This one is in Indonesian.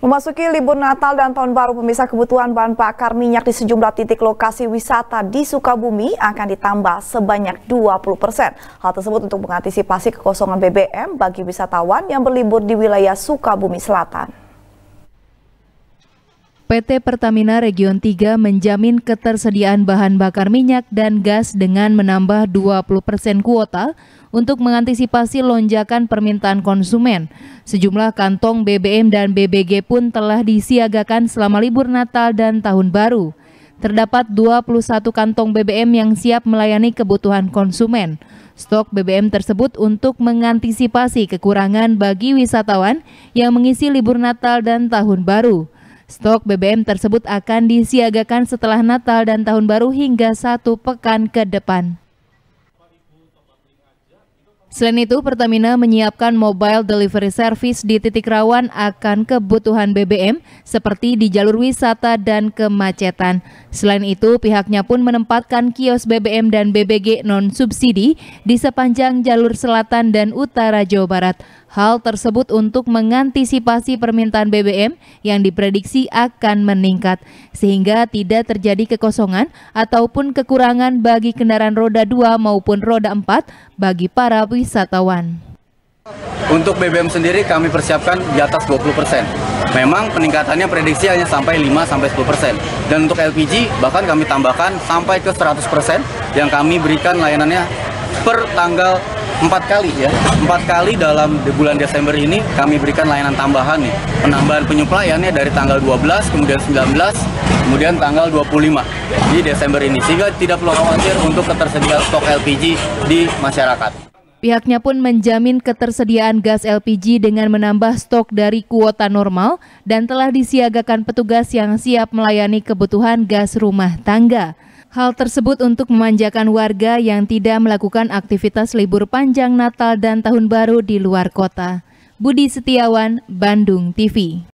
Memasuki libur Natal dan Tahun Baru, pemirsa kebutuhan bahan bakar minyak di sejumlah titik lokasi wisata di Sukabumi akan ditambah sebanyak 20 persen. Hal tersebut untuk mengantisipasi kekosongan BBM bagi wisatawan yang berlibur di wilayah Sukabumi Selatan. PT Pertamina Region 3 menjamin ketersediaan bahan bakar minyak dan gas dengan menambah 20 persen kuota untuk mengantisipasi lonjakan permintaan konsumen. Sejumlah kantong BBM dan BBG pun telah disiagakan selama libur Natal dan Tahun Baru. Terdapat 21 kantong BBM yang siap melayani kebutuhan konsumen. Stok BBM tersebut untuk mengantisipasi kekurangan bagi wisatawan yang mengisi libur Natal dan Tahun Baru. Stok BBM tersebut akan disiagakan setelah Natal dan Tahun Baru hingga satu pekan ke depan. Selain itu, Pertamina menyiapkan mobile delivery service di titik rawan akan kebutuhan BBM seperti di jalur wisata dan kemacetan. Selain itu, pihaknya pun menempatkan kios BBM dan BBG non-subsidi di sepanjang jalur selatan dan utara Jawa Barat. Hal tersebut untuk mengantisipasi permintaan BBM yang diprediksi akan meningkat, sehingga tidak terjadi kekosongan ataupun kekurangan bagi kendaraan roda 2 maupun roda 4 bagi para wisatawan. Untuk BBM sendiri kami persiapkan di atas 20 persen. Memang peningkatannya prediksi hanya sampai 5 sampai 10 persen. Dan untuk LPG bahkan kami tambahkan sampai ke 100 persen yang kami berikan layanannya per tanggal empat kali ya empat kali dalam di bulan Desember ini kami berikan layanan tambahan nih penambahan penyuplaiannya dari tanggal 12 kemudian 19 kemudian tanggal 25 di Desember ini sehingga tidak perlu khawatir untuk ketersediaan stok LPG di masyarakat. Pihaknya pun menjamin ketersediaan gas LPG dengan menambah stok dari kuota normal dan telah disiagakan petugas yang siap melayani kebutuhan gas rumah tangga. Hal tersebut untuk memanjakan warga yang tidak melakukan aktivitas libur panjang Natal dan Tahun Baru di luar kota. Budi Setiawan, Bandung TV.